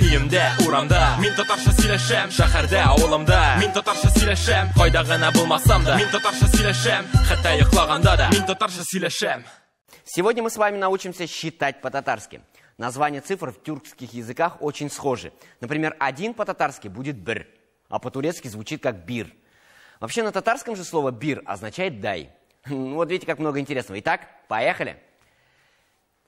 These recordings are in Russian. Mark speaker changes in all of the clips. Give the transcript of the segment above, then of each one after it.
Speaker 1: үйімде урамда мен татарша сөйләшәм шәһәрдә авылымда мин татарша сөйләшәм кайда гына булмасам да мин татарша сөйләшәм хәтта йоклаганда да мин татарша сөйләшәм Сегодня мы с вами научимся считать по-татарски. Названия цифр в тюркских языках очень схожи. Например, один по-татарски будет «бр», а по-турецки звучит как «бир». Вообще на татарском же слово «бир» означает «дай». Ну, вот видите, как много интересного. Итак, поехали!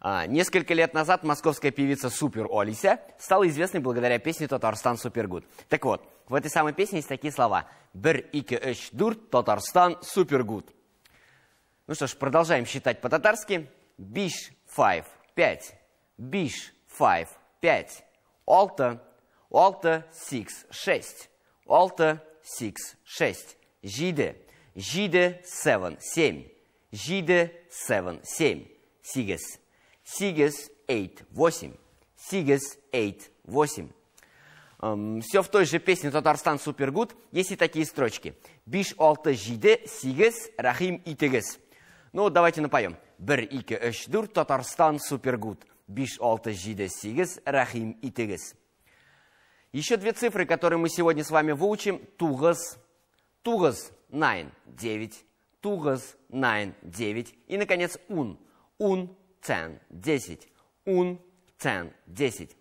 Speaker 1: А, несколько лет назад московская певица Супер Олися стала известной благодаря песне «Татарстан Супергуд». Так вот, в этой самой песне есть такие слова. бер ике эш дур, Татарстан Супергуд». Ну что ж, продолжаем считать по-татарски. Биш файв – пять. Биш файв – пять. Алта. Алта сикс – шесть. Алта сикс – шесть. Жиде. Жиде севен – семь. Жиде севен – семь. Сигес – Сигес 8, 8. Сигес 8, 8. все в той же песне «Татарстан супергуд» есть и такие строчки. Биш алты жиде сигес рахим итегес. Ну, вот давайте напоем. Бер ике, үш, дүр, Татарстан супергуд. Биш алты жиде сигес рахим итегес. Еще две цифры, которые мы сегодня с вами выучим. Тугас. Тугас – найн, девять. Тугас – найн, девять. И, наконец, ун. Ун цен десять. Ун цен десять.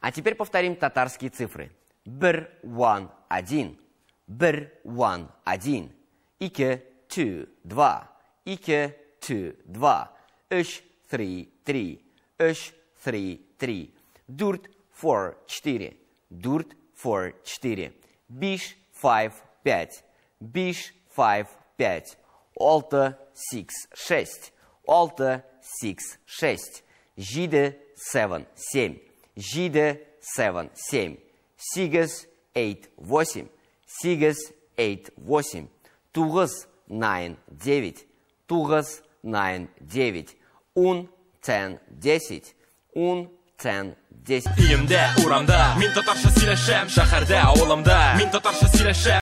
Speaker 1: А теперь повторим татарские цифры. Бр ван один. Бр ван один. Ике ту два. Ике ту два. Эш три три. Эш три три. Дурт фор четыре. Дурт фор четыре. Биш файв пять. Биш файв пять. 6, 6, 6. 6, сикс 6. 7, 7, 7. 7, seven 7. 8, 8, 8. 8, 8. 9, 9, 9. 9, 9, 9. 10, 10, 10. 10, үйімде мен татарша сөйлешем шаһарда ауылымда мен татарша сөйлешем